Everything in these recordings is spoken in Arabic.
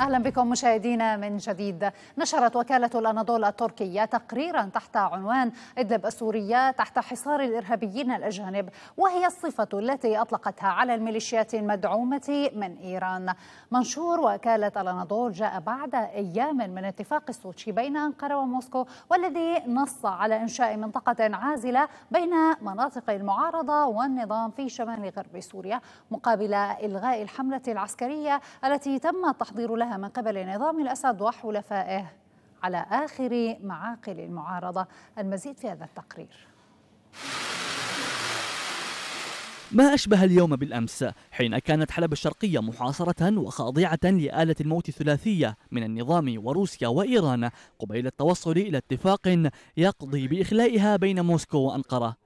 أهلا بكم مشاهدينا من جديد نشرت وكالة الأناضول التركية تقريرا تحت عنوان إدلب السورية تحت حصار الإرهابيين الأجانب وهي الصفة التي أطلقتها على الميليشيات المدعومة من إيران منشور وكالة الأناضول جاء بعد أيام من اتفاق السوتشي بين أنقرة وموسكو والذي نص على إنشاء منطقة عازلة بين مناطق المعارضة والنظام في شمال غرب سوريا مقابل إلغاء الحملة العسكرية التي تم التحضير لها تجاهها من قبل نظام الأسد وحلفائه على آخر معاقل المعارضة المزيد في هذا التقرير ما أشبه اليوم بالأمس حين كانت حلب الشرقية محاصرة وخاضعة لآلة الموت الثلاثية من النظام وروسيا وإيران قبيل التوصل إلى اتفاق يقضي بإخلائها بين موسكو وأنقرة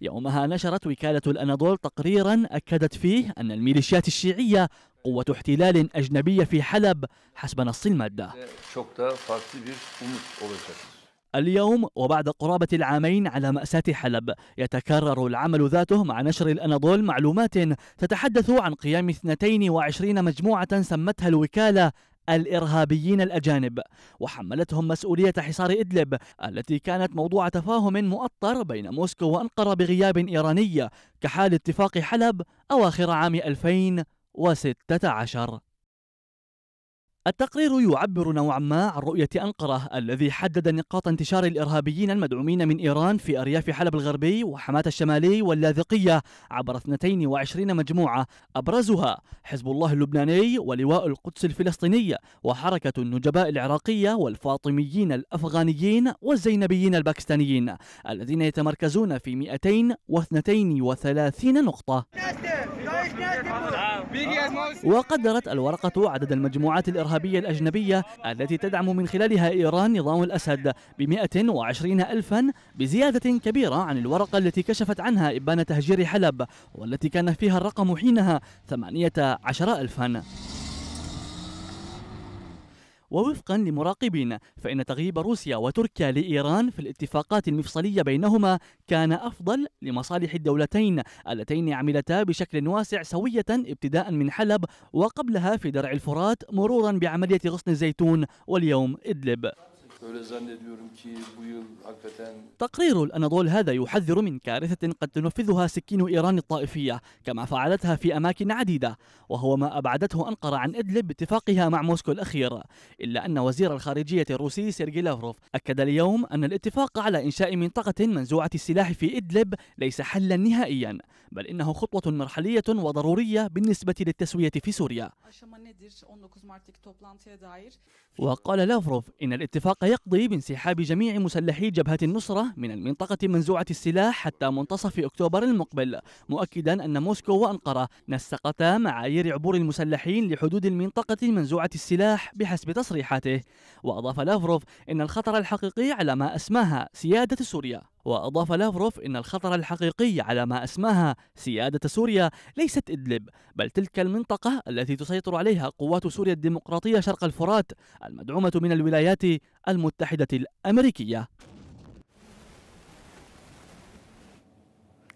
يومها نشرت وكالة الأناضول تقريرا أكدت فيه أن الميليشيات الشيعية قوة احتلال أجنبية في حلب حسب نص المادة اليوم وبعد قرابة العامين على مأساة حلب يتكرر العمل ذاته مع نشر الأناضول معلومات تتحدث عن قيام 22 مجموعة سمتها الوكالة الإرهابيين الأجانب وحملتهم مسؤولية حصار إدلب التي كانت موضوع تفاهم مؤطر بين موسكو وأنقرة بغياب إيراني كحال اتفاق حلب أواخر عام 2000 وستة عشر التقرير يعبر نوعا ما عن رؤية أنقرة الذي حدد نقاط انتشار الإرهابيين المدعومين من إيران في أرياف حلب الغربي وحماة الشمالي واللاذقية عبر 22 مجموعة أبرزها حزب الله اللبناني ولواء القدس الفلسطيني وحركة النجباء العراقية والفاطميين الأفغانيين والزينبيين الباكستانيين الذين يتمركزون في 232 نقطة وقدرت الورقة عدد المجموعات الإرهابية الأجنبية التي تدعم من خلالها إيران نظام الأسد ب 120 ألفا بزيادة كبيرة عن الورقة التي كشفت عنها إبان تهجير حلب والتي كان فيها الرقم حينها 18 ألفا ووفقا لمراقبين فإن تغييب روسيا وتركيا لإيران في الاتفاقات المفصلية بينهما كان أفضل لمصالح الدولتين اللتين عملتا بشكل واسع سوية ابتداء من حلب وقبلها في درع الفرات مرورا بعملية غصن الزيتون واليوم إدلب تقرير الأناضول هذا يحذر من كارثة قد تنفذها سكين إيران الطائفية كما فعلتها في أماكن عديدة وهو ما أبعدته أنقرة عن إدلب باتفاقها مع موسكو الأخير إلا أن وزير الخارجية الروسي سيرجي لافروف أكد اليوم أن الاتفاق على إنشاء منطقة منزوعة السلاح في إدلب ليس حلا نهائيا بل إنه خطوة مرحلية وضرورية بالنسبة للتسوية في سوريا وقال لافروف إن الاتفاق يقضي بانسحاب جميع مسلحي جبهة النصرة من المنطقة منزوعة السلاح حتى منتصف أكتوبر المقبل مؤكدا أن موسكو وأنقرة نسقتا معايير عبور المسلحين لحدود المنطقة منزوعة السلاح بحسب تصريحاته وأضاف لافروف إن الخطر الحقيقي على ما أسماها سيادة سوريا وأضاف لافروف أن الخطر الحقيقي على ما أسماها سيادة سوريا ليست إدلب بل تلك المنطقة التي تسيطر عليها قوات سوريا الديمقراطية شرق الفرات المدعومة من الولايات المتحدة الأمريكية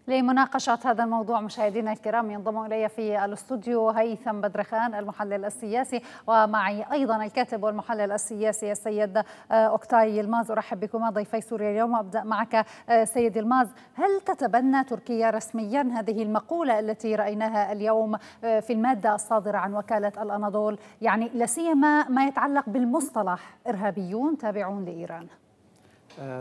لمناقشة هذا الموضوع مشاهدينا الكرام ينضم إلي في الاستوديو هيثم بدرخان المحلل السياسي ومعي أيضا الكاتب والمحلل السياسي السيد آه، أوكتاي الماز أرحب بكما ضيفي سوريا اليوم أبدأ معك آه، سيد الماز هل تتبنى تركيا رسميا هذه المقولة التي رأيناها اليوم آه، في المادة الصادرة عن وكالة الأناضول يعني لاسيما ما يتعلق بالمصطلح إرهابيون تابعون لإيران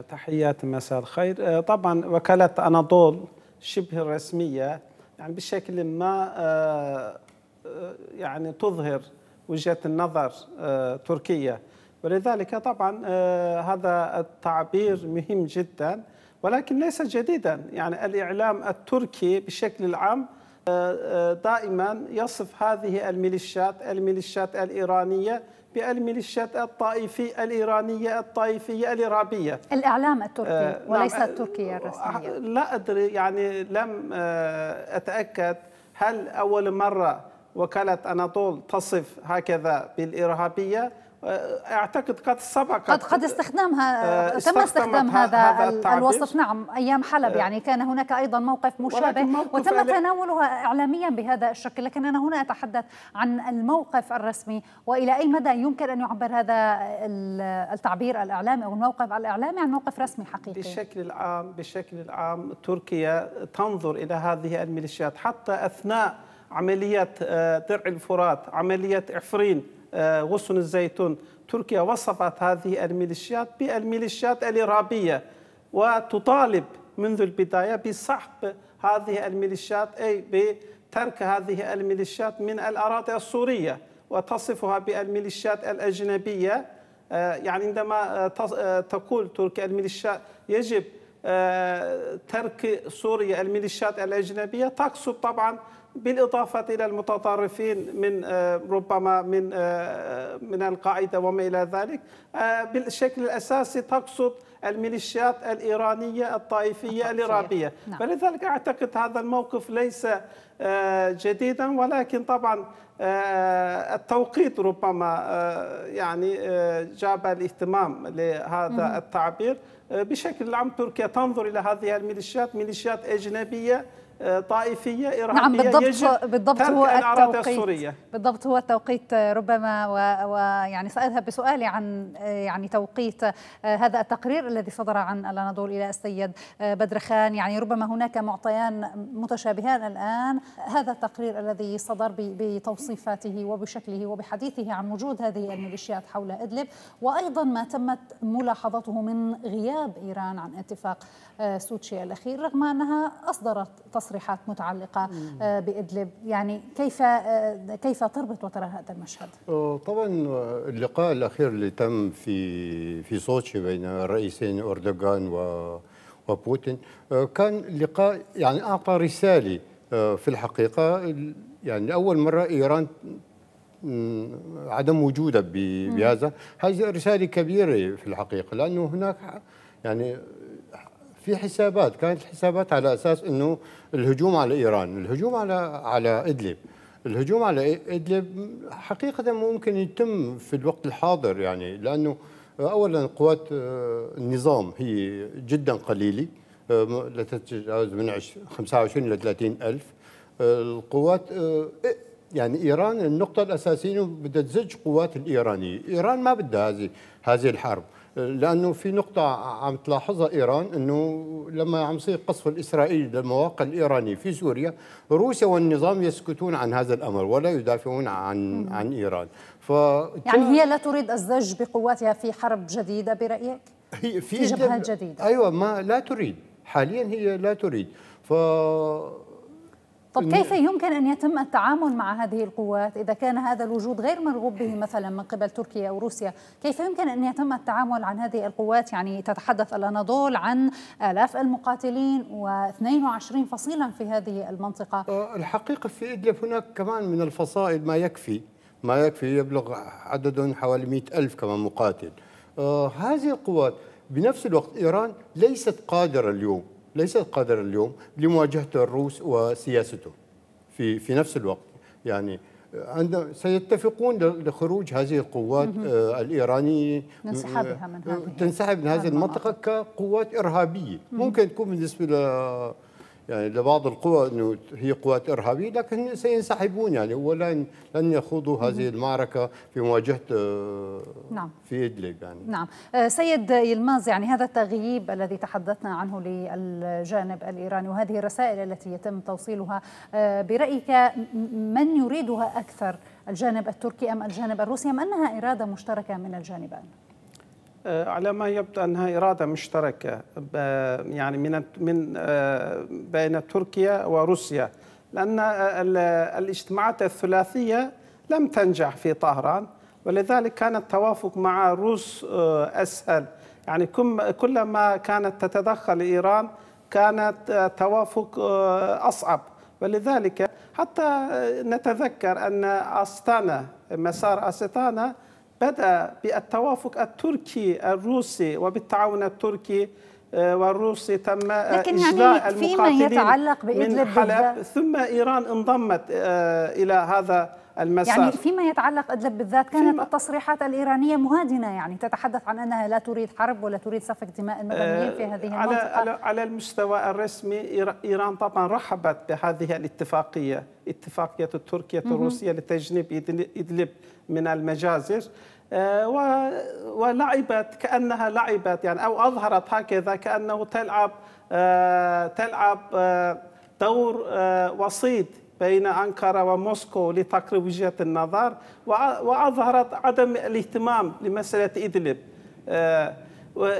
تحيات مساء الخير طبعا وكالة أناضول شبه رسمية يعني بشكل ما آه، آه، يعني تظهر وجهه النظر آه، تركيا ولذلك طبعا هذا التعبير مهم جدا ولكن ليس جديدا يعني الاعلام التركي بشكل عام دائما يصف هذه الميليشيات الميليشيات الايرانيه بالميليشيات الطائفي الإيرانية الطائفية الإرهابية الإعلام التركي آه نعم، وليس نعم التركية الرسمية لا أدري يعني لم آه أتأكد هل أول مرة وكالة أناطول تصف هكذا بالإرهابية آه، اعتقد قد سبق قد قد استخدامها آه، تم استخدام هذا, هذا الوصف نعم ايام حلب آه. يعني كان هناك ايضا موقف مشابه موقف وتم تناولها اعلاميا بهذا الشكل لكن انا هنا اتحدث عن الموقف الرسمي والى اي مدى يمكن ان يعبر هذا التعبير الاعلامي او الموقف الاعلامي عن موقف رسمي حقيقي بشكل العام بشكل العام تركيا تنظر الى هذه الميليشيات حتى اثناء عمليات درع الفرات عمليات عفرين آه، غصن الزيتون تركيا وصفت هذه الميليشيات بالميليشيات الإرهابية وتطالب منذ البداية بسحب هذه الميليشيات أي بترك هذه الميليشيات من الأراضي السورية وتصفها بالميليشيات الأجنبية آه، يعني عندما آه، تقول تركيا الميليشيات يجب آه، ترك سوريا الميليشيات الأجنبية تقصد طبعا بالإضافة إلى المتطرفين من آه، ربما من آه، من القاعدة وما إلى ذلك بالشكل الأساسي تقصد الميليشيات الإيرانية الطائفية الإرهابية نعم. أعتقد هذا الموقف ليس جديدا ولكن طبعا التوقيت ربما يعني جاب الاهتمام لهذا التعبير بشكل عام تركيا تنظر إلى هذه الميليشيات ميليشيات أجنبية طائفيه ارهابيه نعم بالضبط يجب بالضبط هو التوقيت السورية. بالضبط هو التوقيت ربما ويعني ساذهب بسؤالي عن آه، يعني توقيت آه، هذا التقرير الذي صدر عن الاناضول الى السيد آه، بدر خان يعني ربما هناك معطيان متشابهان الان هذا التقرير الذي صدر بتوصيفاته وبشكله وبحديثه عن وجود هذه الميليشيات حول ادلب وايضا ما تمت ملاحظته من غياب ايران عن اتفاق سوتشي الاخير رغم انها اصدرت تصريح تصريحات متعلقة آه، بإدلب يعني كيف آه، كيف تربط وترى هذا المشهد؟ أه، طبعا اللقاء الأخير اللي تم في في سوتشي بين الرئيسين أردوغان و وبوتين كان لقاء يعني أعطى رسالة في الحقيقة يعني لأول مرة إيران عدم وجودها بهذا هذه رسالة كبيرة في الحقيقة لأنه هناك يعني في حسابات كانت الحسابات على اساس انه الهجوم على ايران الهجوم على على ادلب الهجوم على ادلب حقيقه ممكن يتم في الوقت الحاضر يعني لانه اولا قوات آه، النظام هي جدا قليله آه، لا تتجاوز من 25 الى 30 الف آه، القوات يعني ايران النقطه الاساسيه انه بدها تزج قوات الايرانيه ايران ما بدها هذه هذه الحرب لانه في نقطة عم تلاحظها ايران انه لما عم يصير قصف الاسرائيلي للمواقع الايرانية في سوريا روسيا والنظام يسكتون عن هذا الامر ولا يدافعون عن مم. عن ايران ف يعني هي لا تريد الزج بقواتها في حرب جديدة برأيك؟ هي في, في جبهات جديدة ايوه ما لا تريد حاليا هي لا تريد ف طب كيف يمكن أن يتم التعامل مع هذه القوات إذا كان هذا الوجود غير مرغوب به إيه. مثلا من قبل تركيا أو روسيا كيف يمكن أن يتم التعامل عن هذه القوات يعني تتحدث الأناضول عن آلاف المقاتلين و22 فصيلا في هذه المنطقة آه، الحقيقة في إدلب هناك كمان من الفصائل ما يكفي ما يكفي يبلغ عددهم حوالي 100 ألف كمان مقاتل آه، هذه القوات بنفس الوقت إيران ليست قادرة اليوم ليست قادرة اليوم لمواجهة الروس وسياسته في في نفس الوقت يعني عندما سيتفقون لخروج هذه القوات آه، الإيرانية تنسحبها من آه، هذه يعني تنسحب من هذه المنطقة كقوات إرهابية ممكن تكون بالنسبة يعني لبعض القوى انه هي قوات ارهابيه لكن سينسحبون يعني ولن لن يخوضوا هذه المعركه في مواجهه آه، نعم في ادلب يعني نعم آه، سيد يلماز يعني هذا التغييب الذي تحدثنا عنه للجانب الايراني وهذه الرسائل التي يتم توصيلها آه، برايك من يريدها اكثر الجانب التركي ام الجانب الروسي ام انها اراده مشتركه من الجانبين؟ آه، على ما يبدو انها اراده مشتركه يعني من من آه، بين تركيا وروسيا لان آه، الاجتماعات الثلاثيه لم تنجح في طهران ولذلك كان التوافق مع الروس اسهل يعني كلما كانت تتدخل ايران كانت التوافق اصعب ولذلك حتى نتذكر ان استانا مسار استانا بدأ بالتوافق التركي الروسي وبالتعاون التركي آه، والروسي تم آه، لكن إجلاء يعني المقاتلين يتعلق من حلب ثم إيران انضمت آه، إلى هذا المسار يعني فيما يتعلق إدلب بالذات كانت التصريحات الإيرانية مهادنة يعني تتحدث عن أنها لا تريد حرب ولا تريد سفك دماء المدنيين آه، في هذه على المنطقة على المستوى الرسمي إيران طبعا رحبت بهذه الاتفاقية اتفاقية تركيا وروسيا لتجنيب إدلب من المجازر آه، ولعبت كأنها لعبت يعني أو أظهرت هكذا كأنه تلعب آه، تلعب دور وسيط بين أنقرة وموسكو لتقريب وجهة النظر وأظهرت عدم الاهتمام لمسألة إدلب آه،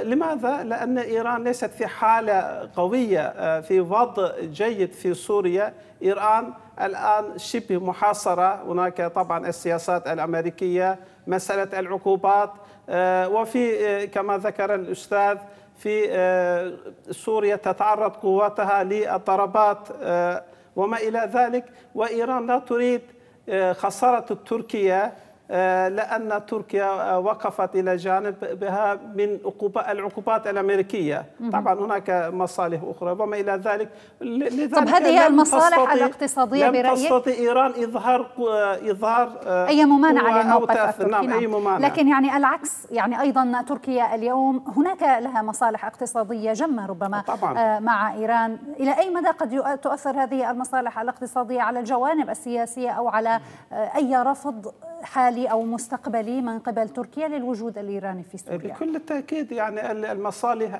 لماذا؟ لأن إيران ليست في حالة قوية آه، في وضع جيد في سوريا إيران الآن شبه محاصرة هناك طبعا السياسات الأمريكية مسألة العقوبات آه، وفي كما ذكر الأستاذ في سوريا تتعرض قواتها للضربات وما إلى ذلك وإيران لا تريد آه، خسارة تركيا آه، لأن تركيا آه، وقفت إلى جانب بها من العقوبات الأمريكية طبعا هناك مصالح أخرى وما إلى ذلك لذلك طب هذه المصالح الاقتصادية برأيك لم تستطيع إيران إظهار إظهار آه، أي ممانعة للموقف نعم, نعم. أي ممانعة. لكن يعني العكس يعني أيضا تركيا اليوم هناك لها مصالح اقتصادية جمة ربما طبعا. مع إيران إلى أي مدى قد تؤثر هذه المصالح الاقتصادية على الجوانب السياسية أو على أي رفض حالي حالي أو مستقبلي من قبل تركيا للوجود الإيراني في سوريا بكل التأكيد يعني المصالح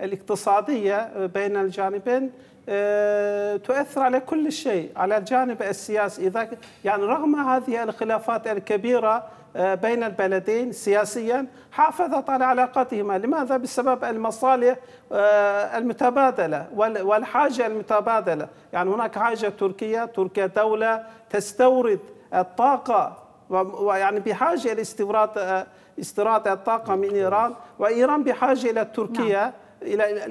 الاقتصادية بين الجانبين آه، تؤثر على كل شيء على الجانب السياسي إذا يعني رغم هذه الخلافات الكبيرة آه، بين البلدين سياسيا حافظت على علاقتهما لماذا بسبب المصالح آه، المتبادلة والحاجة المتبادلة يعني هناك حاجة تركيا تركيا دولة تستورد الطاقة ويعني بحاجة لاستيراد آه، استيراد الطاقة من إيران وإيران بحاجة إلى تركيا نعم. إلى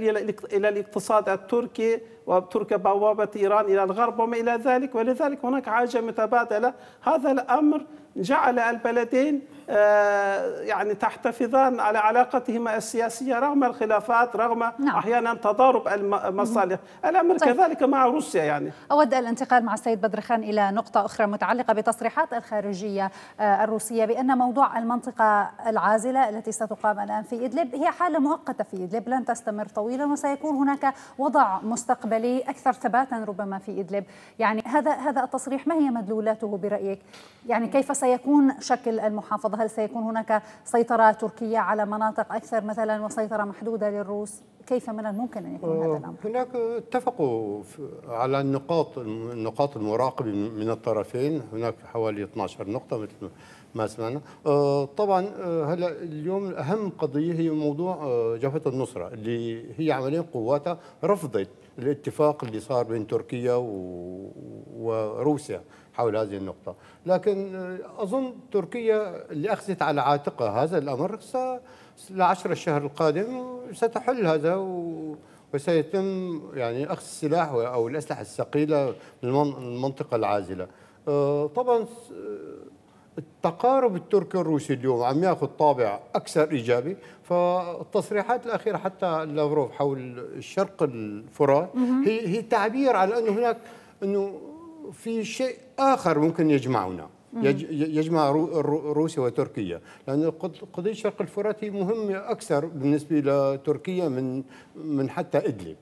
إلى الاقتصاد التركي وترك بوابة إيران إلى الغرب وما إلى ذلك ولذلك هناك حاجة متبادلة هذا الأمر جعل البلدين آه، يعني تحتفظان على علاقتهما السياسية رغم الخلافات رغم نعم. أحيانا تضارب المصالح الأمر طيب. كذلك مع روسيا يعني أود الانتقال مع السيد بدر خان إلى نقطة أخرى متعلقة بتصريحات الخارجية آه، الروسية بأن موضوع المنطقة العازلة التي ستقام الآن في إدلب هي حالة مؤقتة في إدلب لن تستمر طويلا وسيكون هناك وضع مستقبل الجبلي اكثر ثباتا ربما في ادلب، يعني هذا هذا التصريح ما هي مدلولاته برايك؟ يعني كيف سيكون شكل المحافظه؟ هل سيكون هناك سيطره تركيه على مناطق اكثر مثلا وسيطره محدوده للروس؟ كيف من الممكن ان يكون هذا الامر؟ هناك اتفقوا على النقاط النقاط المراقبه من الطرفين، هناك حوالي 12 نقطه مثل ما سمعنا آه، طبعا آه، هلا اليوم اهم قضيه هي موضوع آه، جبهه النصره اللي هي عمليا قواتها رفضت الاتفاق اللي صار بين تركيا وروسيا حول هذه النقطة لكن أظن تركيا اللي أخذت على عاتقها هذا الأمر لعشر الشهر القادم ستحل هذا و وسيتم يعني اخذ السلاح او الاسلحه الثقيله من المنطقه العازله. أه، طبعا التقارب التركي الروسي اليوم عم ياخذ طابع اكثر ايجابي فالتصريحات الأخيرة حتى لافروف حول الشرق الفرات هي هي تعبير على أنه هناك أنه في شيء آخر ممكن يجمعنا يجمع روسيا وتركيا لأن قضية شرق الفرات هي مهمة أكثر بالنسبة لتركيا من من حتى إدلب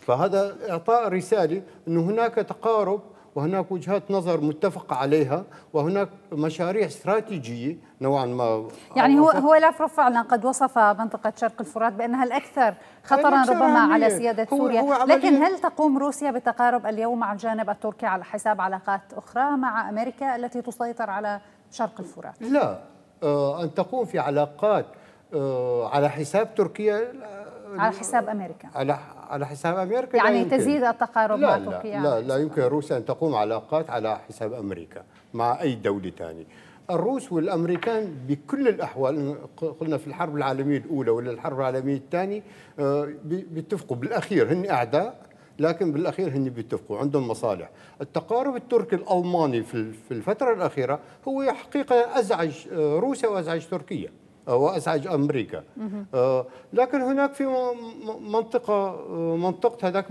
فهذا إعطاء رسالة أنه هناك تقارب وهناك وجهات نظر متفقة عليها وهناك مشاريع استراتيجية نوعا ما يعني هو هو لا فعلا قد وصف منطقة شرق الفرات بأنها الأكثر خطرا ربما عملية. على سيادة هو سوريا هو لكن هل تقوم روسيا بتقارب اليوم مع الجانب التركي على حساب علاقات أخرى مع أمريكا التي تسيطر على شرق الفرات لا آه أن تقوم في علاقات آه على حساب تركيا آه، على حساب أمريكا على على حساب امريكا يعني تزيد التقارب لا مع لا تركيا لا يعني. لا يمكن روسيا ان تقوم علاقات على حساب امريكا مع اي دوله ثانيه الروس والامريكان بكل الاحوال قلنا في الحرب العالميه الاولى ولا الحرب العالميه الثانيه آه، بيتفقوا بالاخير هن اعداء لكن بالاخير هن بيتفقوا عندهم مصالح التقارب التركي الالماني في الفتره الاخيره هو حقيقه ازعج آه، روسيا وازعج تركيا آه، وازعج امريكا آه، لكن هناك في منطقه آه، منطقه هذاك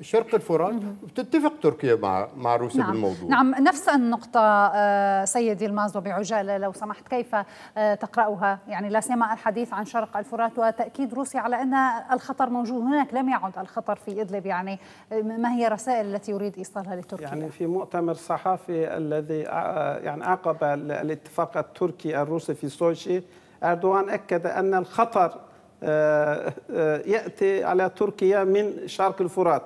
شرق الفرات بتتفق تركيا مع مع روسيا نعم. بالموضوع نعم نفس النقطة آه، سيدي المازو بعجالة لو سمحت كيف آه، تقرأها يعني لا سيما الحديث عن شرق الفرات وتأكيد روسيا على أن الخطر موجود هناك لم يعد الخطر في إدلب يعني ما هي الرسائل التي يريد إيصالها لتركيا يعني في مؤتمر صحفي الذي آه، يعني عقب الاتفاق التركي الروسي في سوشي أردوغان أكد أن الخطر ياتي على تركيا من شرق الفرات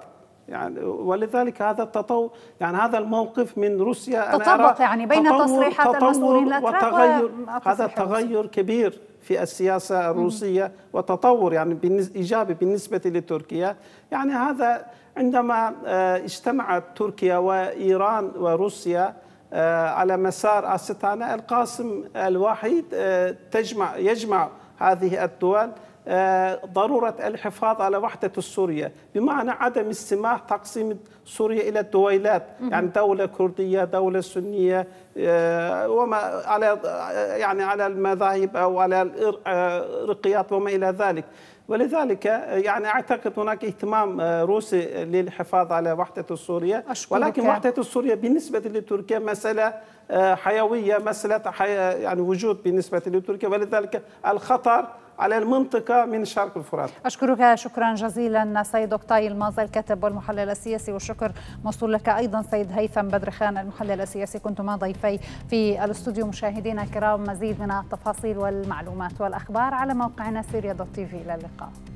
يعني ولذلك هذا التطور يعني هذا الموقف من روسيا تطبق يعني بين تطور تصريحات المسؤولين الاتراك وتغير هذا تغير كبير في السياسه الروسيه مم. وتطور يعني ايجابي بالنسبه لتركيا يعني هذا عندما آه، اجتمعت تركيا وايران وروسيا آه، على مسار أستانا القاسم الوحيد آه، تجمع يجمع هذه الدول آه، ضرورة الحفاظ على وحدة سوريا بمعنى عدم السماح تقسيم سوريا إلى الدويلات يعني دولة كردية دولة سنية آه، وما على يعني على المذاهب أو على آه، الرقيات وما إلى ذلك ولذلك يعني اعتقد هناك اهتمام روسي للحفاظ على وحده سوريا ولكن وحده سوريا بالنسبه لتركيا مساله حيويه مساله حي... يعني وجود بالنسبه لتركيا ولذلك الخطر على المنطقة من شرق الفرات أشكرك شكرا جزيلا سيد أكتاي المازا الكاتب والمحلل السياسي والشكر موصول لك أيضا سيد هيثم بدر خان المحلل السياسي كنتما ضيفي في الاستوديو مشاهدينا الكرام مزيد من التفاصيل والمعلومات والأخبار على موقعنا سوريا دوت تي في إلى اللقاء